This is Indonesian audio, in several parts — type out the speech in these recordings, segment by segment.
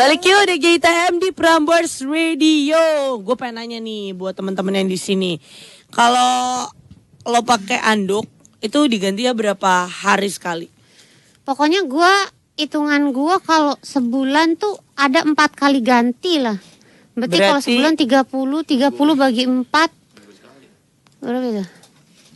Balik yuk di GTM di Prambors Radio. Gue pengen nanya nih buat temen-temen yang di sini. Kalau lo pakai anduk itu diganti ya berapa hari sekali? Pokoknya gue hitungan gue kalau sebulan tuh ada empat kali ganti lah. Berarti, Berarti kalau sebulan tiga puluh bagi 4 berapa itu?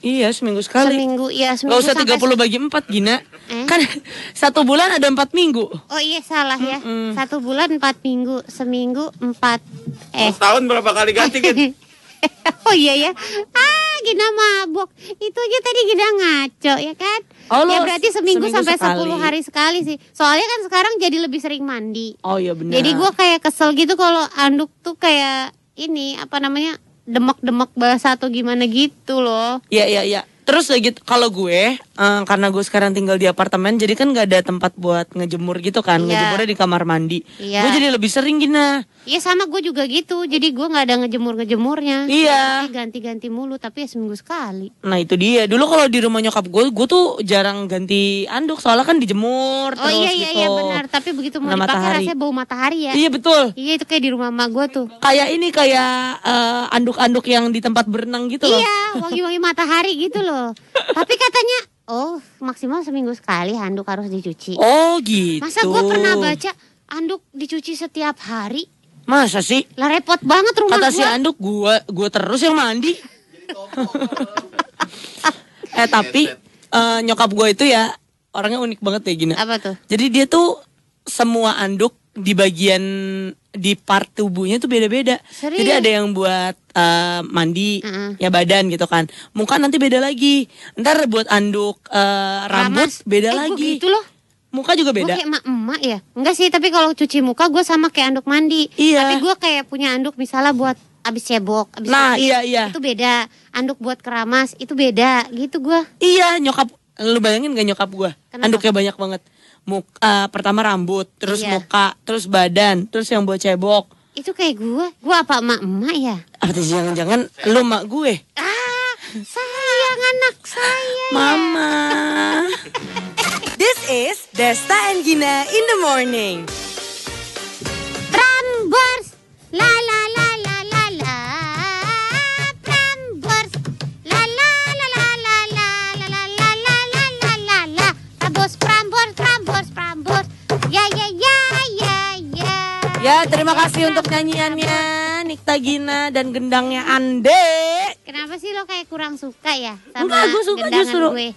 Iya seminggu sekali. Seminggu ya seminggu. Gak usah tiga puluh bagi empat Gina. Eh? Kan satu bulan ada empat minggu. Oh iya salah ya. Mm -mm. Satu bulan empat minggu, seminggu empat. Eh. Oh, tahun berapa kali ganti kan? oh iya ya. Ah Gina mabok. Itu aja tadi Gina ngaco ya kan? Oh, ya berarti seminggu, seminggu sampai sepuluh hari sekali sih. Soalnya kan sekarang jadi lebih sering mandi. Oh iya benar. Jadi gua kayak kesel gitu kalau anduk tuh kayak ini apa namanya demak-demak bahasa atau gimana gitu loh. Iya, iya, iya. Terus lagi gitu, kalau gue uh, karena gue sekarang tinggal di apartemen jadi kan nggak ada tempat buat ngejemur gitu kan. Yeah. Ngejemurnya di kamar mandi. Yeah. Gue jadi lebih sering gina. Nah. Iya sama gue juga gitu. Jadi gue nggak ada ngejemur-ngejemurnya. Iya. Yeah. Ganti-ganti mulu tapi ya seminggu sekali. Nah, itu dia. Dulu kalau di rumah nyokap gue, gue tuh jarang ganti anduk soalnya kan dijemur oh, iya, terus iya, iya, gitu. iya benar. Tapi begitu mau dipakai matahari. rasanya bau matahari ya. Iya, betul. Iya, itu kayak di rumah mak gue tuh. Kayak ini kayak eh, anduk-anduk uh, anduk -anduk yang di tempat berenang gitu loh. Iya, wangi-wangi matahari gitu loh. Tapi katanya oh maksimal seminggu sekali handuk harus dicuci. Oh gitu. Masa gue pernah baca handuk dicuci setiap hari? Masa sih? Lah repot banget rumah Kata gua. si handuk gue gue terus yang mandi. eh tapi uh, nyokap gue itu ya orangnya unik banget ya Gina. Apa tuh? Jadi dia tuh semua handuk di bagian di part tubuhnya tuh beda-beda. Jadi ada yang buat uh, mandi mm hmm ya badan gitu kan. Muka nanti beda lagi. Ntar buat anduk uh, rambut Ramas. beda eh, lagi. Gitu loh. Muka juga beda. Gue kayak emak ya. Enggak sih, tapi kalau cuci muka gue sama kayak anduk mandi. Iya. Tapi gue kayak punya anduk misalnya buat abis cebok, abis nah, iya, iya. itu beda. Anduk buat keramas itu beda gitu gue. Iya, nyokap lu bayangin gak nyokap gue? Anduknya banyak banget muka uh, eh, pertama rambut, terus iya. muka, terus badan, terus yang buat cebok. Itu kayak gue. Gue apa emak-emak ya? Artinya jangan-jangan lu emak gue. Ah, sayang anak saya. Mama. This is Desta and Gina in the morning. Prambors. Lali. Ya, terima kasih untuk nyanyiannya Nikta Gina dan gendangnya Ande. Kenapa sih lo kayak kurang suka ya sama Enggak, gue suka justru. gue?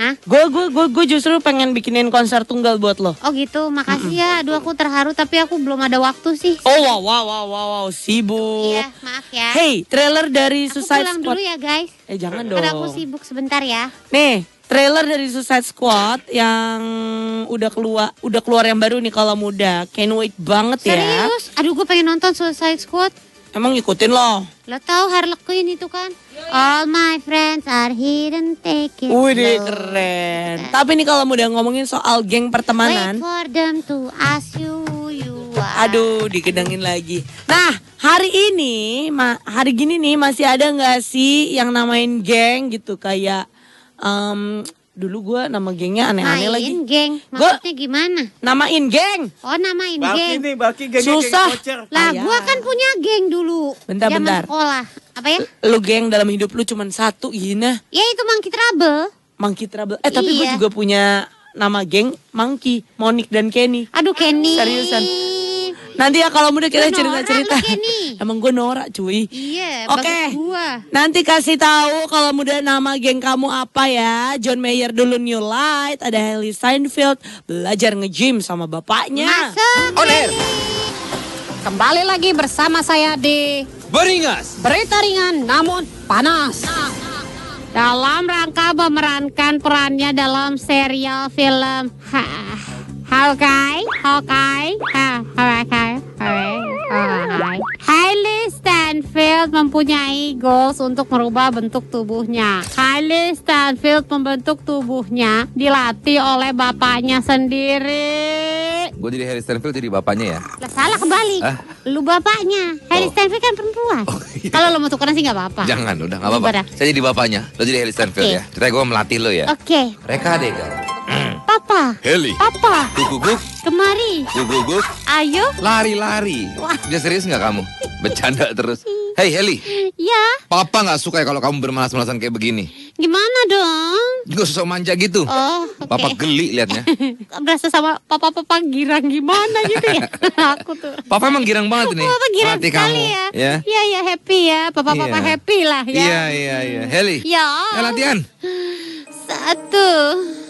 Hah? Gue gue gue gue justru pengen bikinin konser tunggal buat lo. Oh gitu, makasih ya. Aduh aku terharu tapi aku belum ada waktu sih. Oh wow wow wow wow, wow. sibuk. Iya, maaf ya. Hey, trailer dari aku Suicide pulang dulu ya guys. Eh jangan dong. Karena aku sibuk sebentar ya. Nih, trailer dari Suicide Squad yang udah keluar udah keluar yang baru nih kalau muda. Can't wait banget Serius? ya. Serius? Aduh gue pengen nonton Suicide Squad. Emang ngikutin loh. Lo tau Harley Quinn itu kan? All my friends are hidden, take it Wih deh keren. Gitu kan. Tapi nih kalau muda ngomongin soal geng pertemanan. Wait for them to ask you, Aduh, digedangin lagi. Nah, hari ini, hari gini nih masih ada nggak sih yang namain geng gitu kayak um, dulu gue nama gengnya aneh-aneh lagi. Namain geng. Maksudnya gua, gimana? Namain geng. Oh, namain baki geng. Nih, balki geng Susah. Geng lah, gue kan punya geng dulu. Bentar, Zaman bentar. sekolah. Apa ya? lu geng dalam hidup lu cuma satu, Gina. Ya itu Monkey Trouble. Monkey Trouble. Eh, tapi iya. gue juga punya nama geng Monkey, Monik dan Kenny. Aduh, Kenny. Seriusan Nanti ya kalau mudah kita cerita-cerita. Emang gue norak cuy. Iya. Oke. Okay. Nanti kasih tahu kalau mudah nama geng kamu apa ya. John Mayer dulu New Light, ada Haley Seinfeld belajar nge-gym sama bapaknya. Masuk. Oner. Kembali lagi bersama saya di Beringas. Berita ringan namun panas. Dalam rangka memerankan perannya dalam serial film. Okay, okay. Uh, okay, alright. Alright. Hailey Stanfield mempunyai goals untuk merubah bentuk tubuhnya. Hailey Stanfield membentuk tubuhnya dilatih oleh bapaknya sendiri. Gue jadi Harry Stanfield jadi bapaknya ya? Lah, salah kembali. Ah? Lu bapaknya. Harry oh. Stanfield kan perempuan. Oh, iya. Kalau lo mau tukeran sih gak apa-apa. Jangan, udah gak apa-apa. Saya jadi bapaknya. Lo jadi Harry Stanfield okay. ya. Ternyata gue melatih lo ya. Oke. Okay. Reka deh kan. Papa. Heli. Papa. Guguguk. Kemari. Guguguk. Ayo. Lari-lari. Wah. Dia serius nggak kamu? Bercanda terus. Hei Heli. Ya. Papa nggak suka ya kalau kamu bermalas-malasan kayak begini. Gimana dong? Gak susah manja gitu. Oh, okay. Papa geli liatnya. Berasa sama papa-papa girang gimana gitu ya? Aku tuh. Papa emang girang banget nih. Papa girang Mati sekali kamu. Ya. ya. Iya, iya happy ya. Papa-papa yeah. happy lah ya. Iya, iya, iya. Heli. Ya. Ya latihan. satu.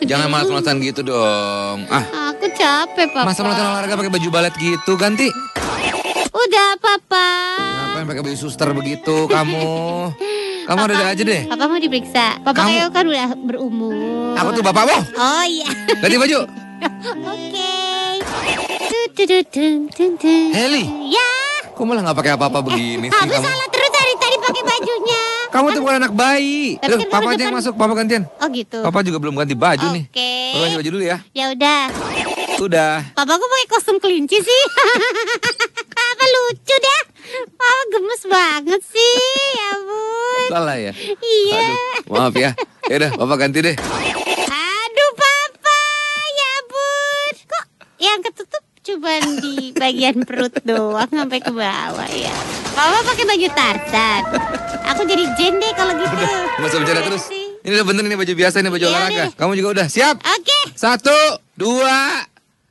Jangan malas-malasan gitu dong. Ah. Aku capek, Papa. Masa melakukan olahraga pakai baju balet gitu, ganti. Udah, Papa. Ngapain pakai baju suster begitu kamu? Kamu udah ada aja deh. Papa mau diperiksa. Papa kamu... kan udah berumur. Aku tuh bapak. Oh iya. Ganti baju. Oke. Okay. Heli. Ya. Kok malah nggak pakai apa-apa begini sih Aku salah terus dipakai bajunya. Kamu tuh kan bukan anak bayi. Tapi Loh, kan papa aja yang masuk, papa gantian. Oh gitu. Papa juga belum ganti baju okay. nih. Oke. Papa ganti baju dulu ya. Ya udah. Udah. Papa kok pakai kostum kelinci sih? papa lucu deh. Papa gemes banget sih. Ya ampun. Salah ya? Iya. Aduh, maaf ya. Ya udah, papa ganti deh. bagian perut doang sampai ke bawah ya. Papa pakai baju tartan. Aku jadi jende kalau gitu. Udah, masa bicara iya terus. Ini udah bener ini baju biasa ini baju iya olahraga. Deh. Kamu juga udah siap? Oke. Okay. Satu, dua,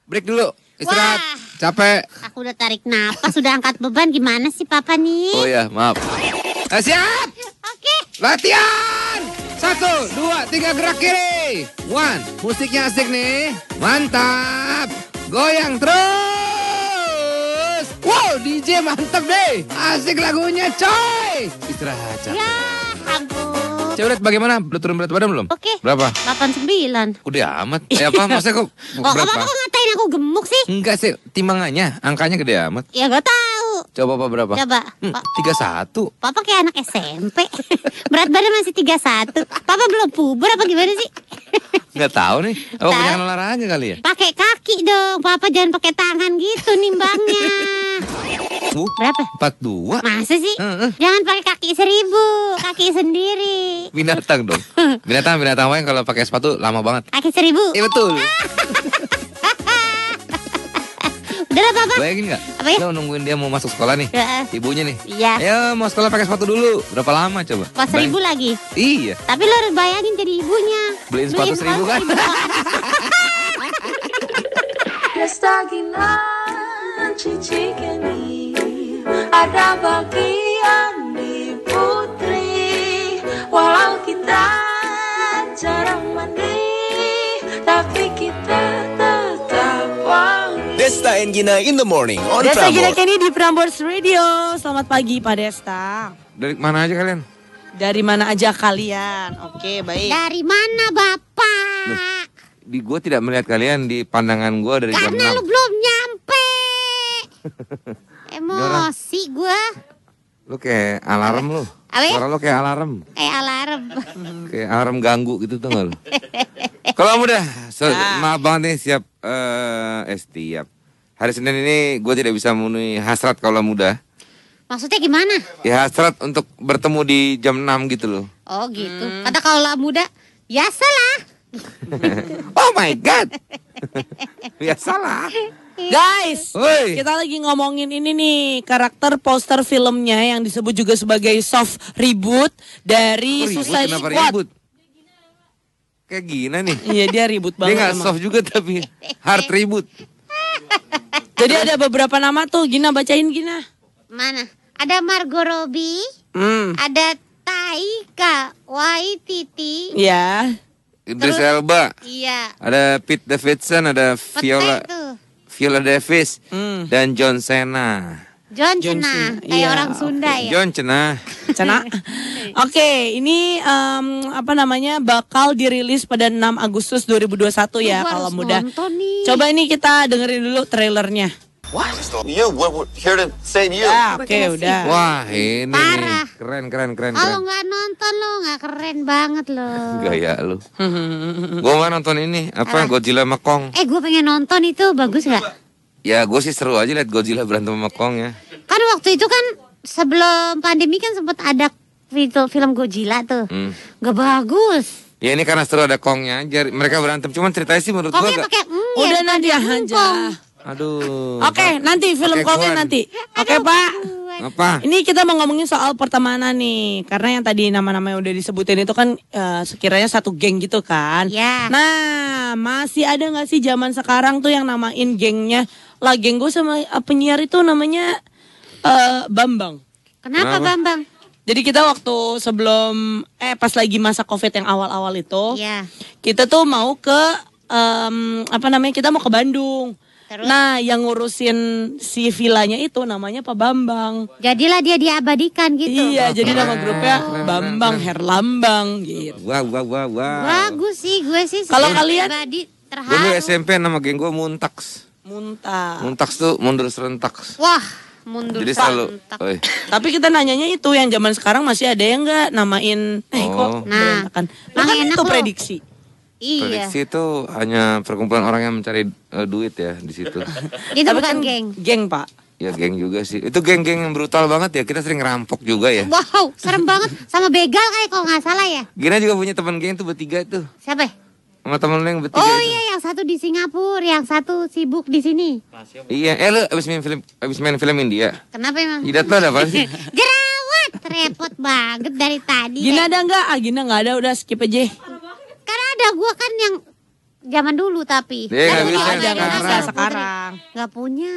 break dulu. Istirahat. Wah. Capek. Aku udah tarik napas, sudah angkat beban. Gimana sih papa nih? Oh ya maaf. Nah, siap. Oke. Okay. Latihan. Satu, dua, tiga gerak kiri. One, musiknya asik nih. Mantap. Goyang terus. Wow, DJ mantep deh. Asik lagunya, coy. Istirahat, aja. Ya, ampun. lihat bagaimana? Udah turun berat badan belum? Oke. Berapa? 89. Udah amat. Eh apa? Maksudnya kok oh, berapa? Oh, ngatain aku gemuk sih? Enggak sih, timbangannya, angkanya gede amat. Ya gak tahu. Coba apa berapa? Coba. Hmm, satu. Papa kayak anak SMP. Berat badan masih tiga satu. Papa belum puber apa gimana sih? Enggak tahu nih. Apa punya olahraga kali ya? Pakai kaki dong. Papa jangan pakai tangan gitu nimbangnya. Uh, Berapa? Empat dua. Masa sih? Uh, uh. Jangan pakai kaki seribu Kaki sendiri Binatang dong Binatang-binatang yang kalau pakai sepatu lama banget Kaki seribu Iya eh, betul Udah lah papa. Bayangin gak? Apa ya? Lo nungguin dia mau masuk sekolah nih. Uh, Ibunya nih. Iya. Ya mau sekolah pakai sepatu dulu. Berapa lama coba? Pas seribu lagi. Iya. Tapi lo harus bayangin jadi ibunya. Beliin sepatu seribu kan? Cici cicikeni, ada bagi Desta and Gina in the morning on Desta Prambors. Gina Kenny di Prambors Radio. Selamat pagi Pak Desta. Dari mana aja kalian? Dari mana aja kalian? Oke, baik. Dari mana Bapak? Duh, di gue tidak melihat kalian di pandangan gue dari Karena jam 6. lu belum nyampe. Emosi gue. Lu kayak alarm lu. Awe? Suara lu kayak alarm. Kayak alarm. kayak alarm ganggu gitu tuh gak Kalau udah, so, nah. maaf banget nih siap, uh, eh, eh, eh Hari Senin ini gue tidak bisa memenuhi hasrat kalau muda. Maksudnya gimana? Ya hasrat untuk bertemu di jam 6 gitu loh. Oh gitu. Hmm. Kata kaula muda, ya salah. oh my god. ya salah. Guys, Oi. kita lagi ngomongin ini nih karakter poster filmnya yang disebut juga sebagai soft reboot dari oh, ribut, Suicide Squad. Ribut? Kayak gini nih. Iya dia ribut banget. Dia gak soft juga tapi hard ribut. Jadi ada beberapa nama tuh, Gina bacain Gina. Mana? Ada Margot Robbie, hmm. ada Taika Waititi. Iya. Idris Elba. Iya. Ada Pete Davidson, ada Viola Viola Davis hmm. dan John Cena. John, Cena, kayak eh, iya, orang Sunda okay. ya. John Cena. Cena. Oke, okay, ini um, apa namanya bakal dirilis pada 6 Agustus 2021 Tuh, ya kalau mudah. Nih. Coba ini kita dengerin dulu trailernya. What? You, we're here to save you. Ya, oke udah. Wah, ini Parah. keren keren keren. Kalau nggak nonton lo nggak keren banget lo. Gaya lo. gua nggak nonton ini apa Godzilla makong. Eh, gue pengen nonton itu bagus nggak? Ya gue sih seru aja liat Godzilla berantem sama Kong ya. Kan waktu itu kan sebelum pandemi kan sempat ada film Godzilla tuh. Hmm. Gak bagus. Ya ini karena seru ada Kongnya aja. Mereka berantem. Cuman ceritanya sih menurut Kongnya gue pakai mm, ya, Udah aja. Kong. Aduh. Oke, okay, nanti film Kongnya nanti. Oke, okay, Pak. Apa? Ini kita mau ngomongin soal pertemanan nih. Karena yang tadi nama-nama yang udah disebutin itu kan uh, sekiranya satu geng gitu kan. Iya. Yeah. Nah, masih ada nggak sih zaman sekarang tuh yang namain gengnya Lageng gue sama eh, penyiar itu namanya uh, Bambang. Kenapa Kenapa? Bambang? Jadi kita waktu sebelum eh pas lagi masa covid yang awal-awal itu, Iya. kita tuh mau ke um, apa namanya kita mau ke Bandung. Terus? Nah yang ngurusin si villanya itu namanya Pak Bambang. Jadilah dia diabadikan gitu. Iya, jadi nama grupnya Bambang Herlambang gitu. Wah, wah, wah, wah. Bagus sih gue sih. Kalau kalian- terhadap Dulu SMP nama geng gue Muntaks muntah Muntah tuh mundur serentak. Wah, mundur Jadi selalu. Tapi kita nanyanya itu yang zaman sekarang masih ada yang nggak namain eh oh. kok nah, kan. Nah, kan itu loh. prediksi. Iya. Prediksi itu hanya perkumpulan orang yang mencari uh, duit ya di situ. itu bukan kan geng. Geng, Pak. Ya geng juga sih. Itu geng-geng yang brutal banget ya. Kita sering rampok juga ya. Wow, serem banget. Sama begal kayak kalau nggak salah ya. Gina juga punya teman geng tuh bertiga itu Siapa? Sama temen lu yang bertiga Oh itu. iya, yang satu di Singapura, yang satu sibuk di sini. iya, eh lu abis main film, abis main film India. Kenapa emang? Tidak tahu ada apa sih? Jerawat, repot banget dari tadi. Gina ada nggak? Ah, Gina nggak ada, udah skip aja. Karena ada gua kan yang zaman dulu tapi. Kan sekarang. Nggak punya.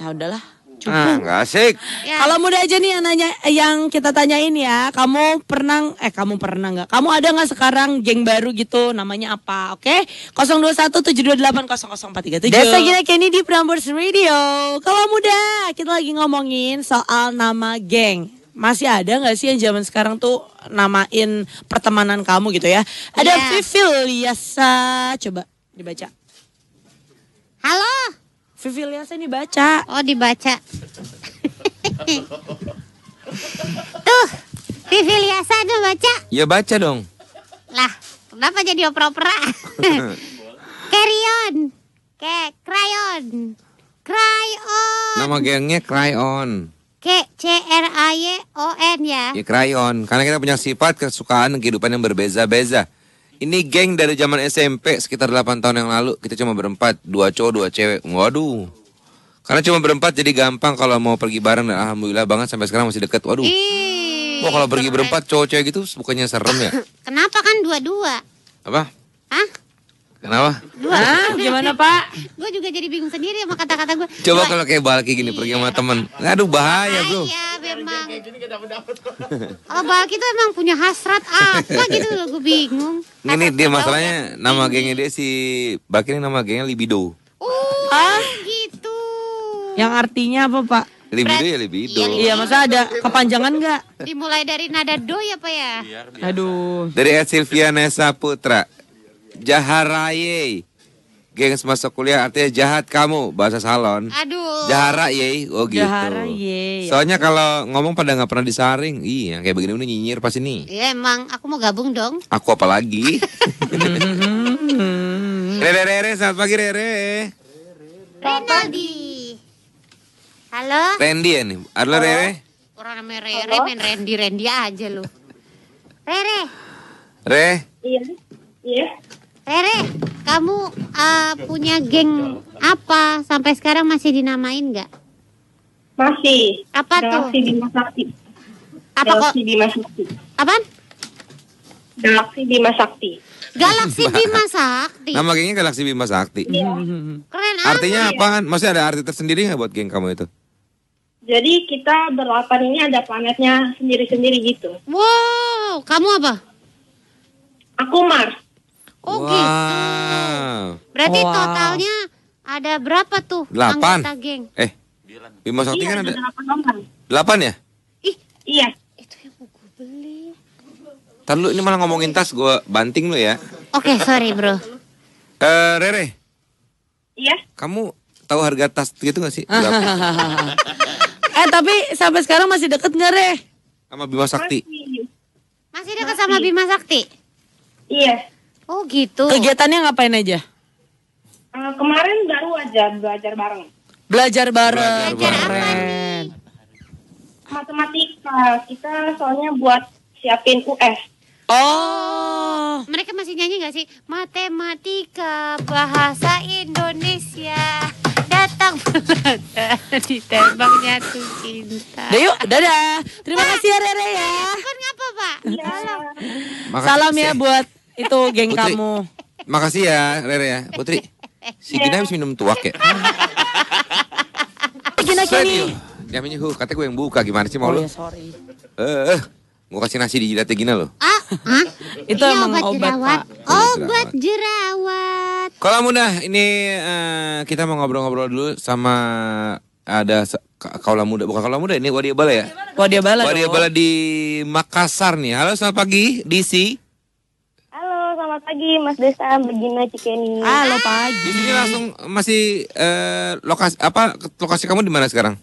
Nah udahlah. Cukup. Ah, nggak asik. Ya. Kalau muda aja nih yang nanya, yang kita tanyain ya, kamu pernah, eh kamu pernah nggak? Kamu ada nggak sekarang geng baru gitu, namanya apa? Oke, okay? 021 Desa Gina Kenny di Prambors Radio. Kalau muda, kita lagi ngomongin soal nama geng. Masih ada nggak sih yang zaman sekarang tuh namain pertemanan kamu gitu ya? Ada yeah. Vivil coba dibaca. Halo. Vivi Liasa baca. Oh dibaca. Tuh, Vivilia Liasa tuh baca. Ya baca dong. Lah, kenapa jadi opera-opera? Carry Ke, crayon. Nama gengnya crayon. K C R A Y O N ya. Ya crayon. Karena kita punya sifat kesukaan kehidupan yang berbeza-beza. Ini geng dari zaman SMP sekitar 8 tahun yang lalu kita cuma berempat, dua cowok, dua cewek. Waduh. Karena cuma berempat jadi gampang kalau mau pergi bareng dan alhamdulillah banget sampai sekarang masih dekat Waduh. Ih, Wah kalau pergi berempat cowok cewek gitu bukannya serem ya? Kenapa kan dua-dua? Apa? Hah? Kenapa? Gua, Gimana Pak? Gue juga jadi bingung sendiri sama kata-kata gue. Coba kalau kayak Balki gini pergi sama temen. Aduh bahaya tuh. Iya memang. Kalau Balki tuh emang punya hasrat apa ah, gitu loh gue bingung. Ini dia masalahnya nama gengnya dia si Balki ini nama gengnya Libido. Uh, ah? gitu. Yang artinya apa Pak? Libido ya libido. Iya, iya masa ada kepanjangan nggak? Dimulai dari nada do ya Pak ya? Iya, Aduh. Dari Ed Nessa Putra jaharaye. Gengs masuk kuliah artinya jahat kamu bahasa salon. Aduh. Jahara ye, oh gitu. Jahara ye. Soalnya ya. kalau ngomong pada nggak pernah disaring, iya kayak begini ini nyinyir pas ini. Iya emang, aku mau gabung dong. Aku apa lagi? Rere, re selamat pagi re-re. pagi. Halo. Randy ya nih, re Rere. Orang namanya re main Randy Randy aja lu. re Re. Iya. Iya. Rere, kamu uh, punya geng apa sampai sekarang masih dinamain nggak? Masih. Apa tuh? Galaksi Bima Sakti. Apa Galaksi kok? Bima Sakti. Apaan? Galaksi Bima Sakti. Galaksi Bima Sakti. Nama gengnya Galaksi Bima Sakti. Iya. Keren. Artinya apa? apaan? Masih ada arti tersendiri nggak buat geng kamu itu? Jadi kita berlapan ini ada planetnya sendiri-sendiri gitu. Wow, kamu apa? Aku Mars. Oh wow. gitu. Berarti wow. totalnya ada berapa tuh Delapan, Eh, Bima Sakti iya, kan ada. Delapan ya? Ih, iya. Itu yang mau gue beli. Ntar lu ini malah ngomongin tas, gue banting lu ya. Oke, okay, sorry bro. Eh, uh, Rere. Iya. Kamu tahu harga tas gitu gak sih? eh, tapi sampai sekarang masih deket gak, Re? Sama Bima Sakti? Masih, masih deket sama Bima Sakti? Iya. Oh gitu. Kegiatannya ngapain aja? Uh, kemarin baru aja belajar bareng. Belajar bareng. Belajar apa nih? Matematika. Kita soalnya buat siapin UF. Oh. Mereka masih nyanyi gak sih? Matematika bahasa Indonesia datang melata ditembaknya tuh cinta. Dayu, dadah. Terima kasih ya Rere ya. Kenapa iya, kan ngapa Pak? Iya. Salam. Salam ya buat itu geng Putri, kamu. Makasih ya Rere ya. Putri, si Gina iya. habis minum tuak ya? Gina Ya Dia hu, Katanya gue yang buka gimana sih mau oh, lu? Ya, sorry. Eh, eh. eh. Gue kasih nasi di jidatnya Gina loh. Ah, ah? itu iya, emang obat, jerawat. Pak. Obat jerawat. Kalau muda ini uh, kita mau ngobrol-ngobrol dulu sama ada kaulah muda bukan kaula muda ini Wadiabala ya Wadiabala, Wadiabala di Makassar nih halo selamat pagi DC selamat pagi Mas Desa, Begina Cikeni. Halo pagi. Di sini langsung masih eh, lokasi apa lokasi kamu di mana sekarang?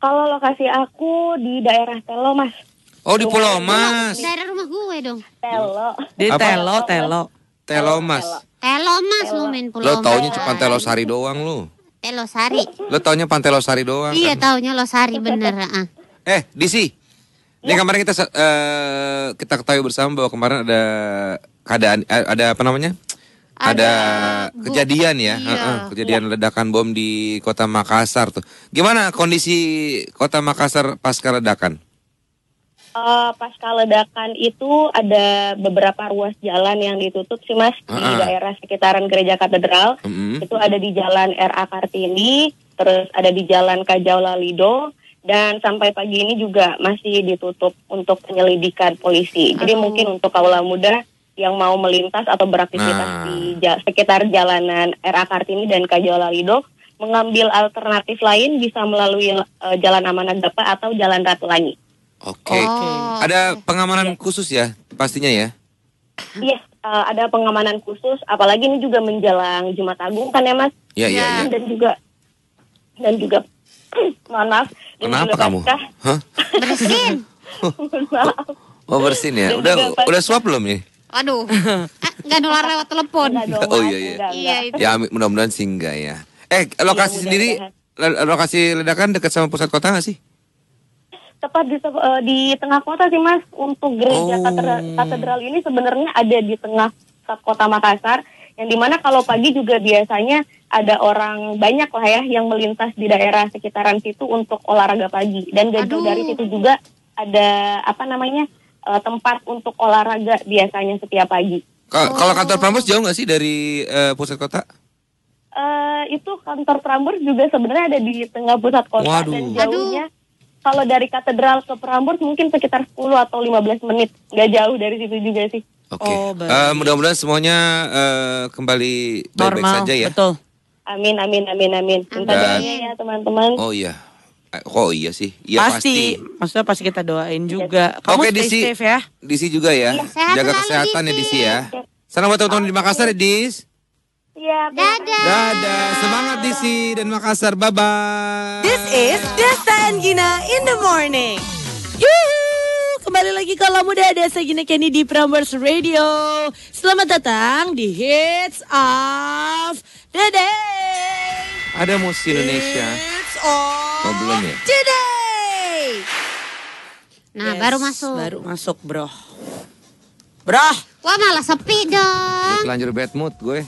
Kalau lokasi aku di daerah Telo, Mas. Oh, di Pulau Mas. Daerah rumah gue dong. Telo. Di apa? Telo, Telo. Telo Mas. Telo Mas lu main Pulau Mas Lo taunya cuma Telo Sari doang lu. Telo Sari. Lo taunya Pantelo Sari doang. Iya, kan? taunya Lo Sari bener, ah. Eh, Disi. Ya. Ini kemarin kita uh, kita ketahui bersama bahwa kemarin ada keadaan eh, ada apa namanya? Ada, ada kejadian ya, iya. uh, kejadian Wah. ledakan bom di kota Makassar tuh. Gimana kondisi kota Makassar pasca ledakan? Uh, pasca ledakan itu ada beberapa ruas jalan yang ditutup sih mas uh -uh. di daerah sekitaran gereja katedral. Uh -uh. Itu ada di jalan RA Kartini, terus ada di jalan Kajau Lalido, dan sampai pagi ini juga masih ditutup untuk penyelidikan polisi. Jadi Aduh. mungkin untuk kaula muda yang mau melintas atau beraktivitas nah. di sekitar jalanan RA Kartini dan Kajola Lido mengambil alternatif lain bisa melalui uh, Jalan Amanah Depa atau Jalan Ratu Langi. Oke. Okay. Oh. Ada pengamanan yeah. khusus ya pastinya ya? Iya, yes, uh, ada pengamanan khusus apalagi ini juga menjelang Jumat Agung kan ya Mas? Iya, iya, iya. Dan juga dan juga mohon maaf. Kenapa kamu? Hah? Bersin. Maaf. Oh bersin ya. Udah udah suap belum nih? Aduh, eh, nggak ah, nular lewat telepon. oh iya iya. Enggak, iya Ya mudah-mudahan sih enggak ya. Eh iya, lokasi ya, sendiri, lokasi ledakan dekat sama pusat kota nggak sih? tepat di eh, di tengah kota sih mas untuk gereja oh. katedral, ini sebenarnya ada di tengah kota Makassar yang dimana kalau pagi juga biasanya ada orang banyak lah ya yang melintas di daerah sekitaran situ untuk olahraga pagi dan gaji dari situ juga ada apa namanya uh, tempat untuk olahraga biasanya setiap pagi. oh. Kalau kantor oh. Prambors jauh nggak sih dari uh, pusat kota? Uh, itu kantor Prambors juga sebenarnya ada di tengah pusat kota Waduh. dan jauhnya Aduh. kalau dari katedral ke Prambors mungkin sekitar 10 atau 15 menit, nggak jauh dari situ juga sih. Oke. Okay. Oh, uh, mudah-mudahan semuanya uh, kembali baik-baik saja ya. Normal. Betul. Amin amin amin amin. Minta ya teman-teman. Oh iya. Eh, oh iya sih, iya pasti. pasti. Maksudnya pasti kita doain iya. juga. Kamu Oke, stay Disi, safe ya. Disi juga ya. ya Jaga kesehatan ya Disi ya. Salam buat teman-teman di Makassar ya Dis. Iya. Dadah. Dadah. Semangat Disi dan Makassar. Bye bye. This is Desta and Gina in the morning. Yuhu. Kembali lagi kalau muda ada segini Gina Kenny di Prambors Radio. Selamat datang di Hits of the Day. Ada musik Indonesia. Hits of Oh belum ya? Today. Nah yes, baru masuk. Baru masuk bro. Bro. Wah malah sepi dong. Lanjut bad mood gue.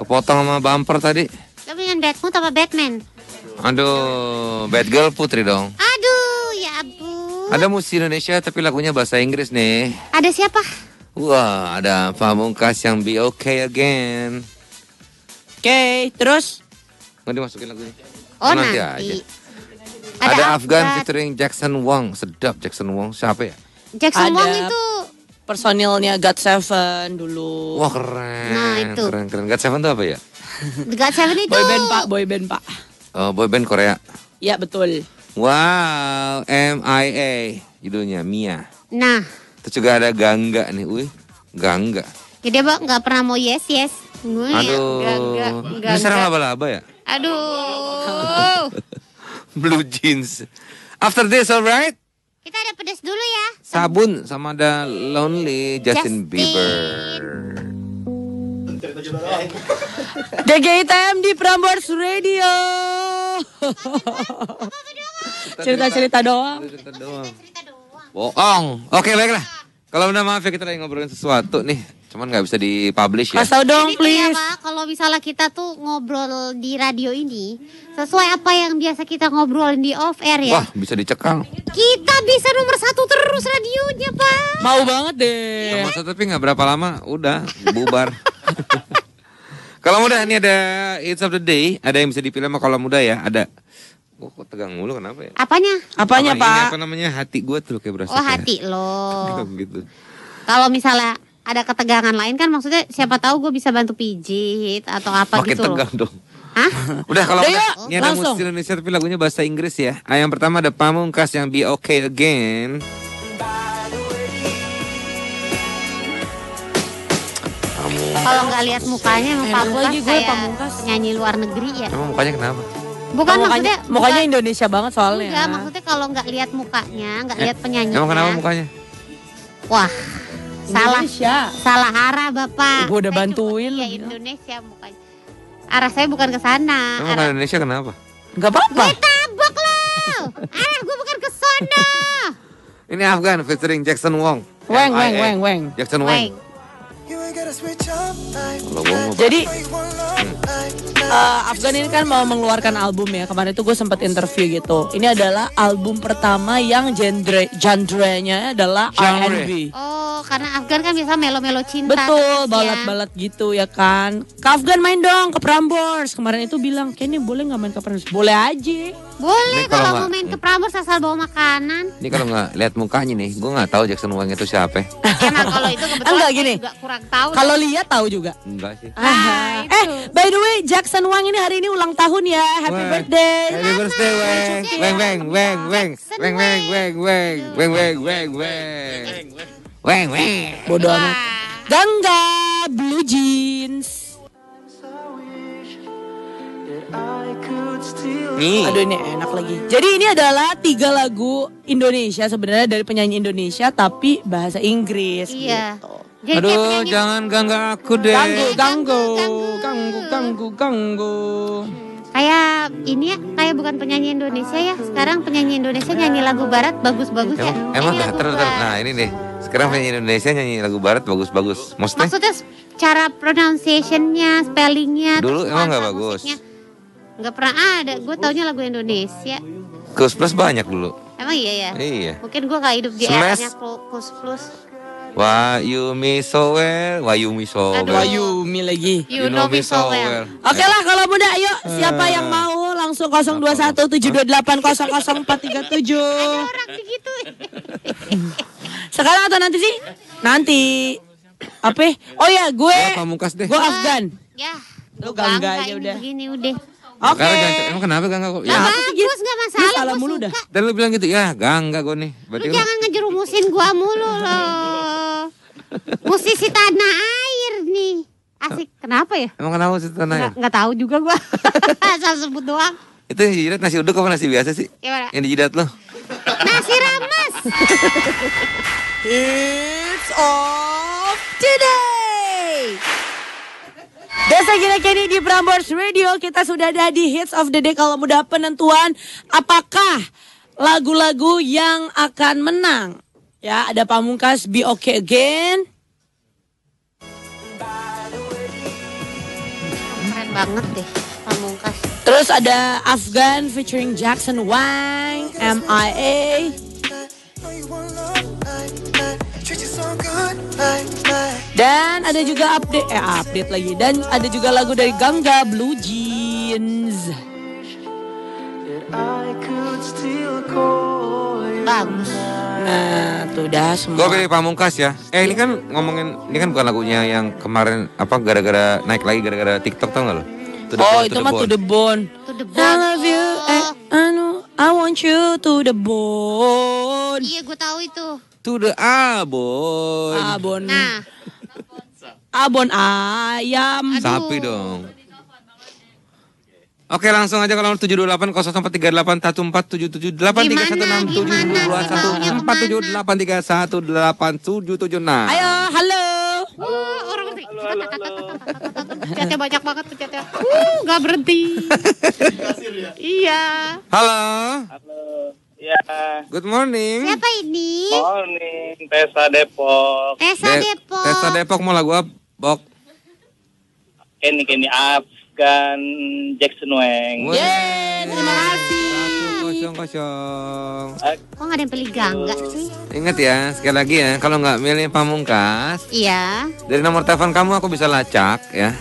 Kepotong sama bumper tadi. Lo pengen bad mood apa Batman? Aduh, bad girl putri dong. Aduh, ya abu. Ada musisi Indonesia tapi lagunya bahasa Inggris nih. Ada siapa? Wah, ada Pamungkas yang be okay again. Oke, okay, terus? Nggak dimasukin lagunya. Oh nanti, nanti. aja. Ada, ada Afgan featuring Jackson Wong. Sedap Jackson Wong. Siapa ya? Jackson ada Wong itu personilnya God Seven dulu. Wah keren. Nah itu. Keren keren. God Seven itu apa ya? God Seven itu. Boyband pak, boyband pak. Oh band Korea. Ya betul. Wow, MIA judulnya Mia. Nah. Terus juga ada Gangga nih, wih Gangga. Jadi pak nggak pernah mau yes yes. Gue Aduh. Gangga. Gangga. Ini serang laba-laba ya? Aduh. Blue jeans. After this, alright? Kita ada pedas dulu ya. Sabun sama ada Lonely Justin, Justin. Bieber. DGITM di Prambors Radio. Cerita-cerita doang. Cerita doang. Bohong. Oke, okay, baiklah. Kalau udah maaf ya kita lagi ngobrolin sesuatu nih. Cuman nggak bisa dipublish ya. Kasih tau dong ya, please. Ya, kalau misalnya kita tuh ngobrol di radio ini sesuai apa yang biasa kita ngobrolin di off air ya. Wah bisa dicekang. Kita bisa nomor satu terus radionya pak. Mau banget deh. Nomor satu tapi nggak berapa lama udah bubar. kalau muda ini ada It's of the Day, ada yang bisa dipilih sama kalau muda ya, ada. oh, kok tegang mulu kenapa ya? Apanya? Apanya, Apanya Pak? Ini apa namanya hati gue tuh kayak berasa. Oh hati lo. gitu. Kalau misalnya ada ketegangan lain kan maksudnya siapa tahu gue bisa bantu pijit atau apa Makin gitu tegang loh. dong. Hah? Udah kalau Udah, ini ada musisi Indonesia tapi lagunya bahasa Inggris ya. Nah, yang pertama ada Pamungkas yang Be Okay Again. Kalau nggak lihat mukanya emang eh, Pamungkas gue Pamungkas. nyanyi luar negeri ya. Emang mukanya kenapa? Bukan mukanya, maksudnya mukanya bukan, Indonesia banget soalnya. Iya maksudnya kalau nggak lihat mukanya, nggak eh, lihat penyanyinya. Emang kenapa mukanya? Wah, Salah Indonesia. salah arah Bapak. Gue udah bantuin. Iya Indonesia bukan. Arah saya bukan ke sana. arah... Indonesia kenapa? Gak apa-apa. Gue tabok lo. arah gue bukan ke sana. Ini Afgan featuring Jackson Wong. Weng, weng, weng, weng. Jackson Weng. Weng. Jadi uh, Afgan ini kan mau mengeluarkan album ya. Kemarin itu gue sempat interview gitu. Ini adalah album pertama yang genre genre adalah R&B. Oh, karena Afgan kan biasa melo-melo cinta. Betul, ya. balat-balat gitu ya kan. Kak Afgan main dong ke Prambors. Kemarin itu bilang, Kenny boleh nggak main ke Prambors?" Boleh aja. Boleh kalau, kalau mau main ke Prambors asal bawa makanan. Ini kalau nggak lihat mukanya nih, gue nggak tahu Jackson Wang itu siapa. Emang ya, kalau itu kebetulan Enggak, gini. juga kurang tahu. Kalau lihat tahu juga. Enggak sih. Ah, eh, by the way Jackson Wen Wang ini hari ini ulang tahun ya. Happy Weng. birthday. Happy birthday Wang Wang Wang Wang Wang Wang Wang Wang Wang Wang Wang Wang Wang Wang Wang Bodoh amat. Gangga Blue Jeans. Nih. Aduh ini enak lagi. Jadi ini adalah tiga lagu Indonesia sebenarnya dari penyanyi Indonesia tapi bahasa Inggris iya. gitu. Jadi Aduh, jangan gitu. ganggu aku deh. Ganggu, ganggu, ganggu, ganggu, ganggu. ganggu. Kayak ini ya, kayak bukan penyanyi Indonesia ya. Sekarang penyanyi Indonesia nyanyi lagu barat bagus-bagus ya. Emang enggak ter, ter, Nah, ini nih. Sekarang penyanyi Indonesia nyanyi lagu barat bagus-bagus. Maksudnya, Maksudnya cara pronunciationnya, spellingnya. Dulu emang nggak bagus. Nggak pernah ada. Gue taunya lagu Indonesia. Kus plus banyak dulu. Emang iya ya. Iya. Mungkin gue gak hidup di era-nya kus plus. Wayumi so well, Wayumi so well. Wayumi lagi. You, know me so well. Oke lah kalau muda yuk. Eh. siapa yang mau langsung 021 728 0047. orang segitu. Sekarang atau nanti sih? Nanti. Apa? Oh ya, gue. pamungkas deh. Gue Afgan. Ya. Lu gangga aja udah. Begini udah. Oke. Okay. emang kenapa gangga kok? Ya, gak bagus Gue gak masalah. Lu salah mulu dah. Dan lu bilang gitu, ya gangga gue nih. Berarti lu, lu jangan ngejerumusin gue mulu loh. Musisi tanah air nih. Asik. Kenapa ya? Emang kenapa musisi tanah air? Nggak, tahu juga gua. Asal sebut doang. Itu yang jidat nasi uduk apa nasi biasa sih? Gimana? Yang dijidat lo. Nasi rames. it's off today. Desa Gila Kenny di Prambors Radio kita sudah ada di Hits of the Day kalau mudah penentuan apakah lagu-lagu yang akan menang Ya, ada Pamungkas Be Okay Again. Keren banget deh Pamungkas. Terus ada Afghan featuring Jackson Wang, MIA. Dan ada juga update eh update lagi dan ada juga lagu dari Gangga Blue Jeans. Bagus. Nah, tuh udah semua. Gue pilih Pamungkas ya. Eh, ini kan ngomongin ini kan bukan lagunya yang kemarin apa gara-gara naik lagi gara-gara TikTok tau gak lo? To the oh, bone, itu mah to the bone. To the bone. I love you. Eh, anu, I want you to the bone. Iya, gue tahu itu. To the abon. Abon. Nah. abon ayam. Aduh. Sapi dong. Oke langsung aja kalau 728 0438 1477 8316 Ayo, halo. Uh, orang ngerti. banyak banget tuh chatnya. Uh, gak berhenti. Ya? iya. Halo. Halo. Ya. Good morning. Siapa ini? Morning, Tessa Depok. Tessa Depok. Tessa Depok mau lagu apa? Bok. Kenny Kenny dan Jackson Wang. Yeay, terima kasih. Kosong kosong. Kok nggak ada yang pilih gangga sih? Ingat ya, sekali lagi ya, kalau nggak milih pamungkas, iya. Dari nomor telepon kamu aku bisa lacak ya.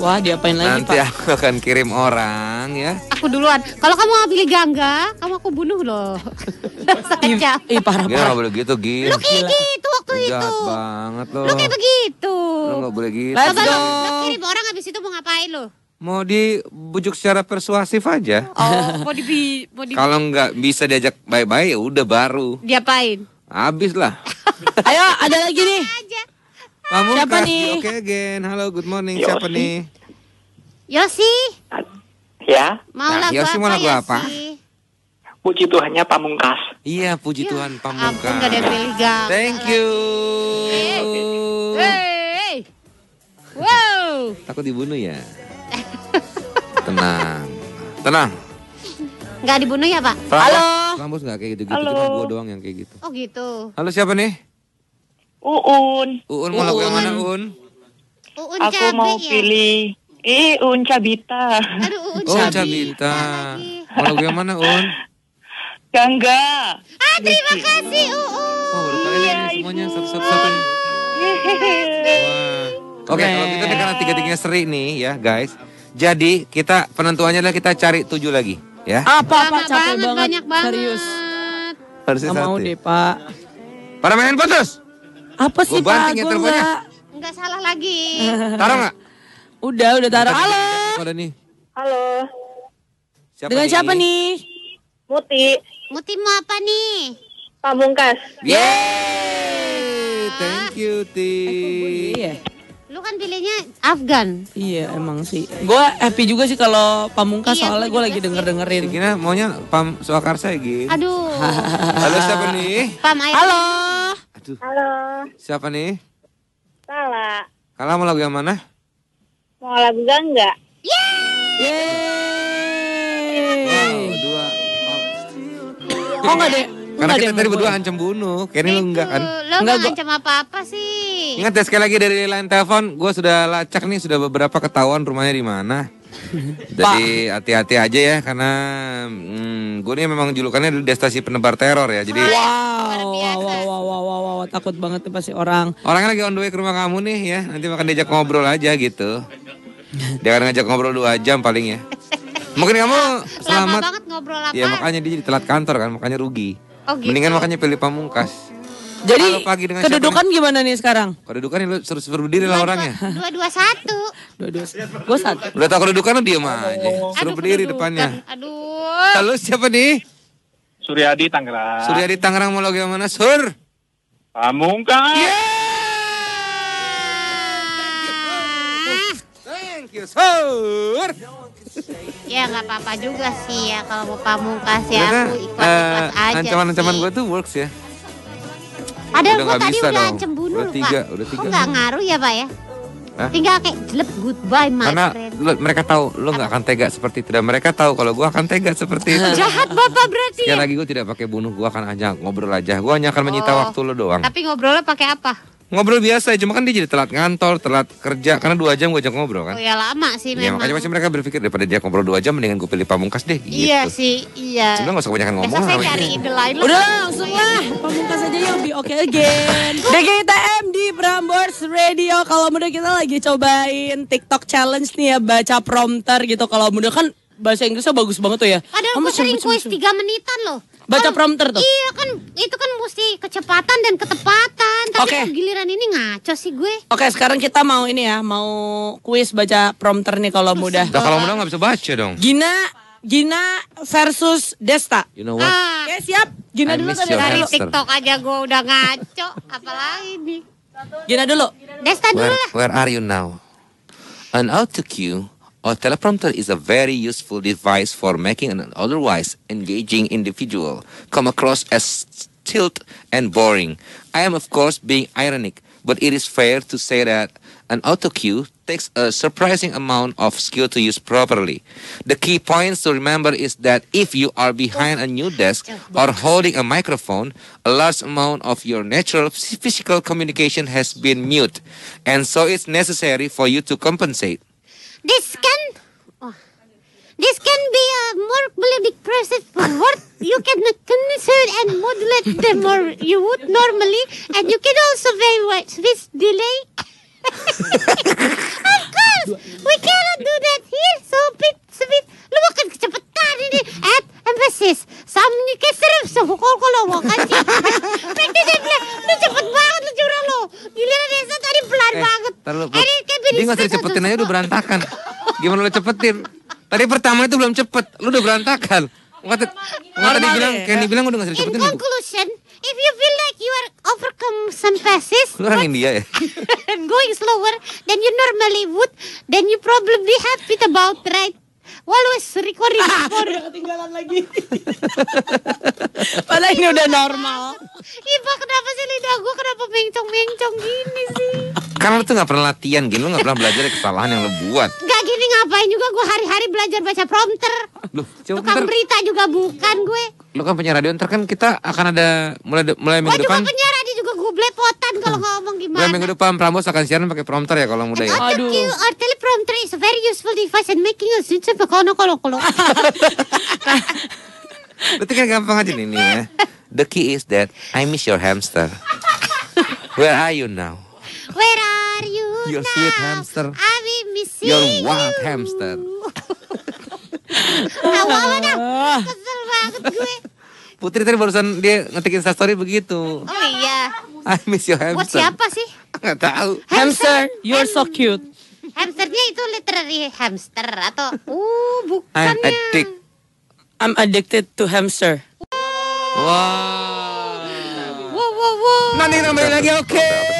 Wah, diapain lagi Nanti Pak? Nanti aku akan kirim orang ya. Aku duluan. Kalau kamu nggak pilih Gangga, kamu aku bunuh loh. Saja. Ih, parah ya, parah. Gak boleh gitu, Gil. Lu kayak gitu waktu Jahat itu. banget loh. Lu kayak begitu. Lu gak boleh gitu. Let's go. Lu kirim orang habis itu mau ngapain loh? mau dibujuk secara persuasif aja. Oh, mau di mau di Kalau nggak bisa diajak baik-baik ya udah baru. Diapain? Habis lah. Ayo, ada lagi nih. Kamu Siapa kan? nih? Oke, okay, Gen. Halo, good morning. Yoshi. Siapa nih? Yosi. Ya. Mau nah, Yosi Mau lagu apa? Puji Tuhannya Pamungkas. Iya, puji ya. Tuhan Pamungkas. Ampun, gak ada pilih gang. Thank you. Hey. Hey. Wow. Takut dibunuh ya. Tenang. Tenang. Nggak dibunuh ya, Pak? Halo. Kampus nggak kayak gitu-gitu, cuma gue doang yang kayak gitu. Oh gitu. Halo siapa nih? Uun. Uun mau lagu yang mana Uun? Uun Aku mau ya? pilih. Eh, Uun Cabita. Aduh, Uun oh, Cabita. Mau lagu yang mana Uun? Gangga. Ah, terima kasih Uun. Oh, udah kalian iya, semuanya satu-satu. Oke, okay, kalau kita gitu nih karena tiga-tiganya seri nih ya, guys. Jadi kita penentuannya adalah kita cari tujuh lagi ya. Apa apa capek banget, banget. banyak banget. Serius. Persis Nggak mau deh Pak. Para main putus? Apa sih Pak? Ya Gua enggak Enggak salah lagi. taruh nggak? Udah, udah taruh. Halo. Halo. Halo. Siapa Dengan nih? siapa nih? Muti. Muti mau apa nih? Pamungkas. Yeay. Thank you, Ti. Eh, kan pilihnya Afgan. Iya emang sih. Gue happy juga sih kalau Pamungkas iya, soalnya gue lagi denger dengerin. Kira maunya Pam Swakarsa ya gitu. Aduh. Halo siapa nih? Pam Ayo. Halo. Aduh. Halo. Siapa nih? Kala. Kala mau lagu yang mana? Mau lagu Gangga. Yeay. Yeay. Wow, dua. Wow. Oh enggak deh. Karena kita tadi berdua ancam bunuh. Kayaknya lu enggak kan? Lu enggak ancam apa-apa sih. Ingat ya sekali lagi dari lain telepon, gue sudah lacak nih sudah beberapa ketahuan rumahnya di mana. Jadi hati-hati aja ya karena hmm, gue ini memang julukannya di destasi penebar teror ya. Jadi wow, wow, wow, wow, wow, wow, wow, takut banget tuh pasti orang. Orangnya lagi on the way ke rumah kamu nih ya. Nanti makan diajak ngobrol aja gitu. Dia akan ngajak ngobrol dua jam paling ya. Mungkin kamu selamat. Lama banget ngobrol apa? Ya makanya dia jadi telat kantor kan, makanya rugi. Oh, gitu. Mendingan makanya pilih pamungkas. Jadi pagi dengan kedudukan siapa gimana nih sekarang? Kedudukan lu terus berdiri lah orangnya. Dua dua satu. Dua dua. Gue satu. Udah tau kedudukan lu diem aja. Suruh aduh, berdiri kedudukan. depannya. Aduh. Lalu siapa nih? Suryadi Tangerang. Suryadi Tangerang mau lo gimana Sur? Pamungkas. Yeah! Thank you, Sur. Ya nggak apa-apa juga sih ya kalau mau pamungkas ya aku ikut ikut uh, aja. Ancaman-ancaman gue tuh works ya. ada gue tadi udah dong. ancam bunuh udah tiga, Pak. Udah tiga. Kok nggak ngaruh ya Pak ya? Hah? Tinggal kayak jelek goodbye my Karena Lo, mereka tahu lo nggak akan tega seperti itu dan mereka tahu kalau gue akan tega seperti itu. Jahat bapak berarti. Sekali ya? lagi gue tidak pakai bunuh, gue akan aja ngobrol aja. Gue hanya akan menyita oh. waktu lo doang. Tapi ngobrolnya pakai apa? ngobrol biasa cuma kan dia jadi telat ngantor telat kerja karena dua jam gue jam ngobrol kan oh ya lama sih iya, memang ya, makanya masih mereka berpikir daripada dia ngobrol dua jam mendingan gue pilih pamungkas deh gitu. iya sih iya sebenarnya gak usah kebanyakan ngomong Besok saya cari ide lain udah langsung lah pamungkas aja yuk be okay again DGTM di Prambors Radio kalau muda kita lagi cobain TikTok challenge nih ya baca prompter gitu kalau muda kan bahasa Inggrisnya bagus banget tuh ya padahal gue sering kuis 3 menitan loh baca kan prompter tuh iya kan itu kan mesti kecepatan dan ketepatan Oke. Okay. Giliran ini ngaco sih gue. Oke, okay, sekarang kita mau ini ya, mau kuis baca prompter nih kalau mudah. Nah, kalau mudah nggak bisa baca dong. Gina Gina versus Desta. You know what? Ah. Oke, okay, siap. Gina I dulu kan dari TikTok aja gue udah ngaco, apalagi nih. Gina dulu. Desta dulu lah. where are you now? An auto cue or teleprompter is a very useful device for making an otherwise engaging individual come across as tilt and boring. I am, of course, being ironic, but it is fair to say that an auto cue takes a surprising amount of skill to use properly. The key points to remember is that if you are behind a new desk or holding a microphone, a large amount of your natural physical communication has been mute, and so it's necessary for you to compensate. This can This can be a more impressive What You can consider and modulate them more you would normally, and you can also very much with delay. of course, we cannot do that here. So bit, so bit. Lumakan kecepatan ini at emphasis. Samnya keserap sa hukol ko lang wakan siya. Pwede na bila, lu cepet banget lu curang lo. Gila desa tadi pelan eh, banget. Terlalu, ini kan Dia gak aja udah berantakan. Gimana lu cepetin? Tadi pertama itu belum cepet, lu udah berantakan. Waktu Nggak tadi bilang, kayak dibilang udah gak usah dicepetin. In conclusion, if you feel like you are overcome some passes, lu orang India ya? going slower than you normally would, then you probably happy about right Always recording ah, for ketinggalan lagi. Padahal ini udah iya, normal. Iba kenapa sih lidah gue kenapa bengcong-bengcong gini sih? Karena lu tuh gak pernah latihan gini, lu gak pernah belajar dari kesalahan yang lu buat. Gak gini ngapain juga gue hari-hari belajar baca prompter. Loh, Tukang ntar, berita juga bukan gue. Lu kan punya radio, ntar kan kita akan ada mulai mulai minggu depan. Gue juga punya radio juga gue belepotan kalau hmm. ngomong gimana. Mulai minggu depan Prambos akan siaran pakai prompter ya kalau muda ya. Aduh. Our teleprompter is a very useful device and making us sense of kono kolo kolo Berarti kan gampang aja nih, nih ya. The key is that I miss your hamster. Where are you now? Where are you Your now? sweet hamster. I will miss you. Your wild hamster. Awal dah, kesel banget gue. Putri tadi barusan dia ngetikin story begitu. Oh iya. I miss your hamster. Buat siapa sih? Gak tahu. Hamster, you're so cute. Hamsternya itu literally hamster atau uh bukannya. I'm addicted. I'm addicted to hamster. Wow. Wow wow wow. Nanti nambahin lagi oke. Okay.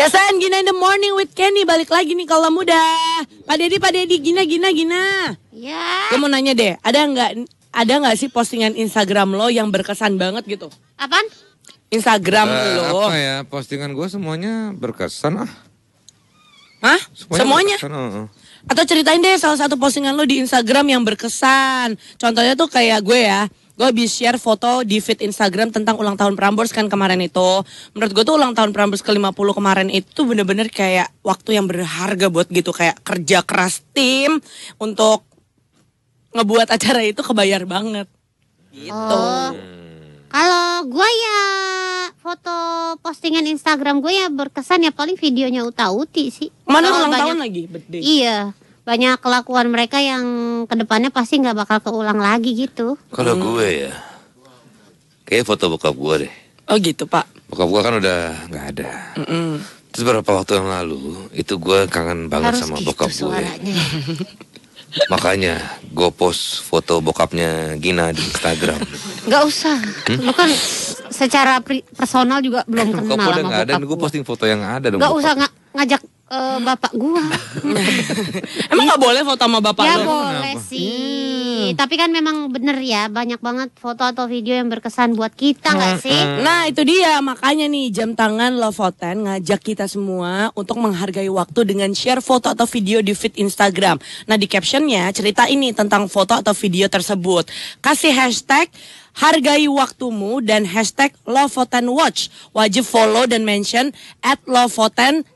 Desain kan Gina in the morning with Kenny balik lagi nih kalau muda. Pak Dedi, Pak Dedi, Gina, Gina, Gina. Ya. Gue mau nanya deh, ada nggak ada nggak sih postingan Instagram lo yang berkesan banget gitu? Apaan? Instagram uh, lo. Apa ya? Postingan gue semuanya berkesan ah. Hah? Semuanya? semuanya? Berkesan, oh, oh. Atau ceritain deh salah satu postingan lo di Instagram yang berkesan. Contohnya tuh kayak gue ya, gue habis share foto di feed Instagram tentang ulang tahun Prambors kan kemarin itu. Menurut gue tuh ulang tahun Prambors ke-50 kemarin itu bener-bener kayak waktu yang berharga buat gitu. Kayak kerja keras tim untuk ngebuat acara itu kebayar banget. Gitu. Oh. Kalau gue ya foto postingan Instagram gue ya berkesan ya paling videonya Uta Uti sih. Mana ulang tahun lagi? Iya banyak kelakuan mereka yang kedepannya pasti nggak bakal keulang lagi gitu. Kalau hmm. gue ya, kayak foto bokap gue deh. Oh gitu pak. Bokap gue kan udah nggak ada. Mm -mm. Terus beberapa waktu yang lalu itu gue kangen banget Harus sama gitu bokap suaranya. gue. Makanya gue post foto bokapnya Gina di Instagram. Gak usah, hmm? lu kan secara personal juga belum eh, kenal sama bokap. Gue posting foto yang ada dong. Gak bokap. usah ng ngajak uh, bapak gua. Emang nggak boleh foto sama bapak ya, lo? boleh Kenapa? sih. Hmm. Tapi kan memang bener ya banyak banget foto atau video yang berkesan buat kita nggak hmm, sih? Hmm. Nah itu dia makanya nih jam tangan Lovoten ngajak kita semua untuk menghargai waktu dengan share foto atau video di feed Instagram. Nah di captionnya cerita ini tentang foto atau video tersebut. Kasih hashtag hargai waktumu dan hashtag Lovoten Watch. Wajib follow dan mention at Lovoten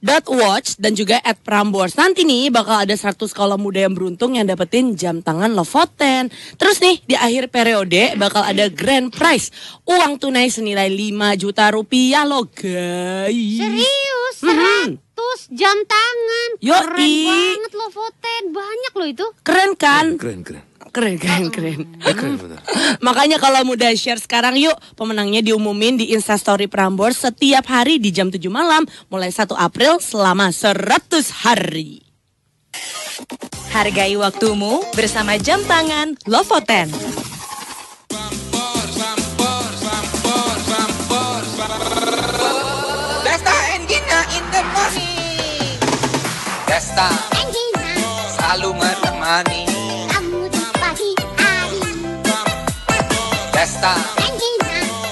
Dot Watch dan juga at Prambors. Nanti nih bakal ada 100 kolam muda yang beruntung yang dapetin jam tangan Lofoten. Terus nih di akhir periode bakal ada grand prize uang tunai senilai 5 juta rupiah lo guys. Serius? Mm -hmm. 100 jam tangan. Yo, keren banget Lofoten. Banyak lo itu. Keren kan? Keren keren. Keren, keren, keren. keren Makanya kalau muda share sekarang yuk pemenangnya diumumin di Instastory Prambors setiap hari di jam 7 malam mulai 1 April selama 100 hari. Hargai waktumu bersama jam tangan Lofoten. Desta and Gina in the morning. Desta selalu pesta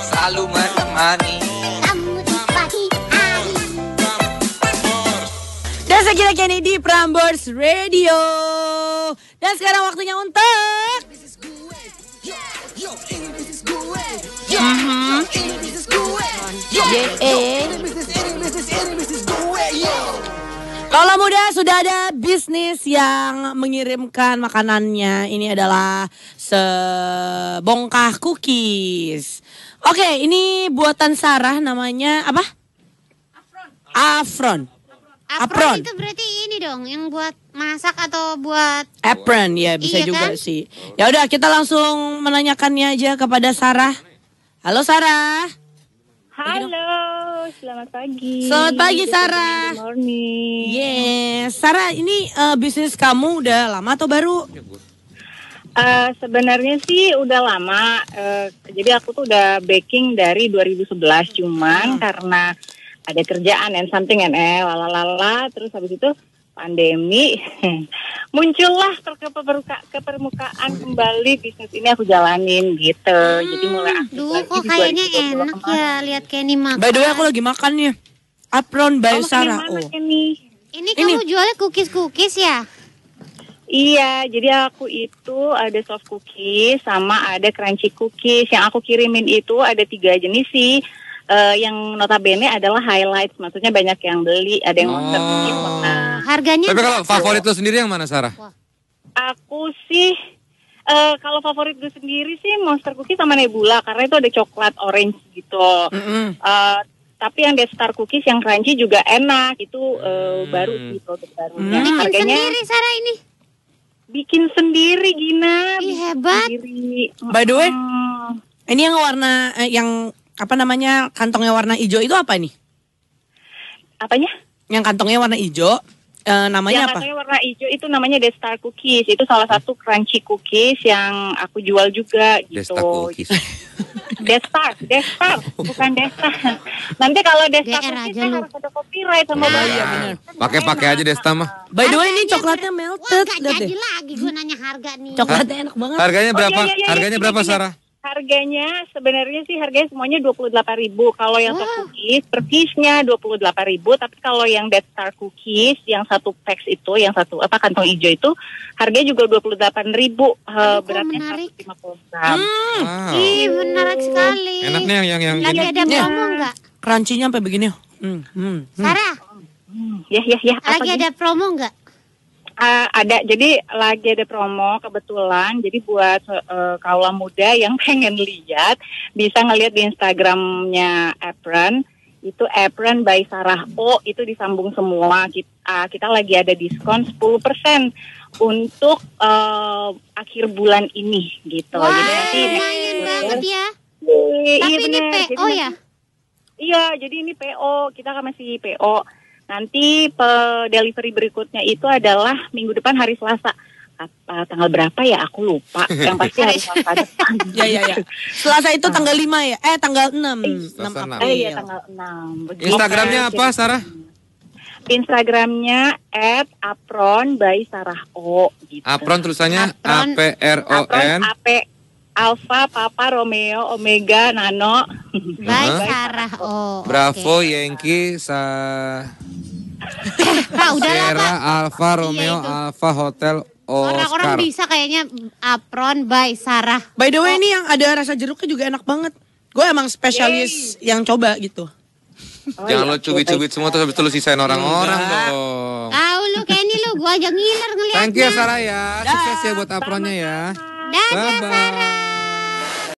Selalu menemani Kamu di pagi Dan kini di Prambors Radio Dan sekarang waktunya untuk mm-hmm. yeah, yeah, Yeah. Kalau muda sudah ada bisnis yang mengirimkan makanannya. Ini adalah sebongkah cookies. Oke, ini buatan Sarah namanya apa? Afron. Afron. Apron. apron itu berarti ini dong yang buat masak atau buat apron ya bisa iya juga kan? sih. Ya udah kita langsung menanyakannya aja kepada Sarah. Halo Sarah. Halo selamat pagi. Selamat pagi Sarah. Good morning. Yes, Sarah ini uh, bisnis kamu udah lama atau baru? Uh, sebenarnya sih udah lama. Uh, jadi aku tuh udah baking dari 2011 cuman hmm. karena ada kerjaan and something and eh lalala terus habis itu pandemi muncullah ke, ke permukaan kembali bisnis ini aku jalanin gitu. Hmm, Jadi mulai aktif Duh, lagi kok kayaknya gitu, enak ya lihat Kenny makan. By the way aku lagi makan nih. Apron by Kamu Sarah. Oh. Kenny? Ini, ini kamu jualnya cookies-cookies ya? Iya, jadi aku itu ada soft cookies sama ada crunchy cookies. Yang aku kirimin itu ada tiga jenis sih uh, yang notabene adalah highlights, maksudnya banyak yang beli, ada yang oh. Nah, harganya. Tapi kalau favorit lo sendiri yang mana Sarah? Wah. Aku sih uh, kalau favorit gue sendiri sih Monster Cookie sama Nebula karena itu ada coklat orange gitu. Mm -hmm. uh, tapi yang Death Star Cookies yang crunchy juga enak. Itu uh, hmm. baru mm. sih produk barunya. Hmm. Bikin sendiri Sarah ini. Bikin sendiri Gina. Ih, hebat. Sendiri. By the way, hmm. ini yang warna yang apa namanya kantongnya warna hijau itu apa nih? Apanya? Yang kantongnya warna hijau. Uh, namanya yang apa? Yang warna hijau itu namanya Star Cookies. Itu salah satu crunchy cookies yang aku jual juga gitu. Star Cookies. The Star, bukan Star. Nanti kalau The Star kan Cookies kan harus ada copyright sama oh, Bayu. Iya, Pakai-pakai iya, aja Star mah. By the way ini coklatnya melted. Wah, gak jadi lagi gue nanya harga nih. Coklatnya enak banget. Harganya oh, iya, berapa? Oh, iya, iya, iya, Harganya iya, berapa Sarah? Harganya sebenarnya sih harganya semuanya dua puluh delapan ribu. Kalau yang wow. soft cookies per piece-nya 28.000, tapi kalau yang Dead Star cookies yang satu pack itu, yang satu apa kantong hijau itu harganya juga dua puluh delapan ribu uh, beratnya 150 gram. Hmm. Wow. Ih, menarik sekali. Enaknya yang yang, yang Lagi ada iya. promo enggak? Crunchy-nya sampai begini. Hmm, hmm. hmm. Sarah. Hmm. Ya, ya, ya. Lagi ada promo enggak? Uh, ada, jadi lagi ada promo kebetulan. Jadi buat uh, eh, kaula muda yang pengen lihat, bisa ngelihat di Instagramnya Apron. Itu Apron by Sarah O itu disambung semua. Kita, uh, kita lagi ada diskon 10% untuk uh, akhir bulan ini gitu. Wah, jadi nanti banget ya. Iya, Tapi iya, ini PO jadi, ya? Iya, jadi ini PO. Kita kan masih PO Nanti delivery berikutnya itu adalah minggu depan hari Selasa apa, tanggal berapa ya aku lupa. Yang pasti hari Selasa ya, ya, ya. Selasa itu tanggal 5 ya? Eh tanggal 6. enam 6 Eh ya tanggal 6. Begitu. Instagramnya apa Sarah? Instagramnya at apron by Sarah O gitu. Apron tulisannya A-P-R-O-N. Apron, A-P-R-O-N. Alfa, Papa, Romeo, Omega, Nano. Baik, Sarah. Oh, Bravo, okay. Yankee, sa ah, Pak, udah lah, Alfa, Romeo, iya Alfa, Hotel, Orang-orang bisa kayaknya mm, apron by Sarah. By the way, oh. ini yang ada rasa jeruknya juga enak banget. Gue emang spesialis Yay. yang coba gitu. Oh, Jangan iya, lo cubit-cubit semua terus habis itu lo sisain orang-orang dong. Tau lo, Kenny lo gue aja ngiler ngeliatnya. Thank you Sarah ya. Sukses ya buat apronnya ya. Dadah Sarah.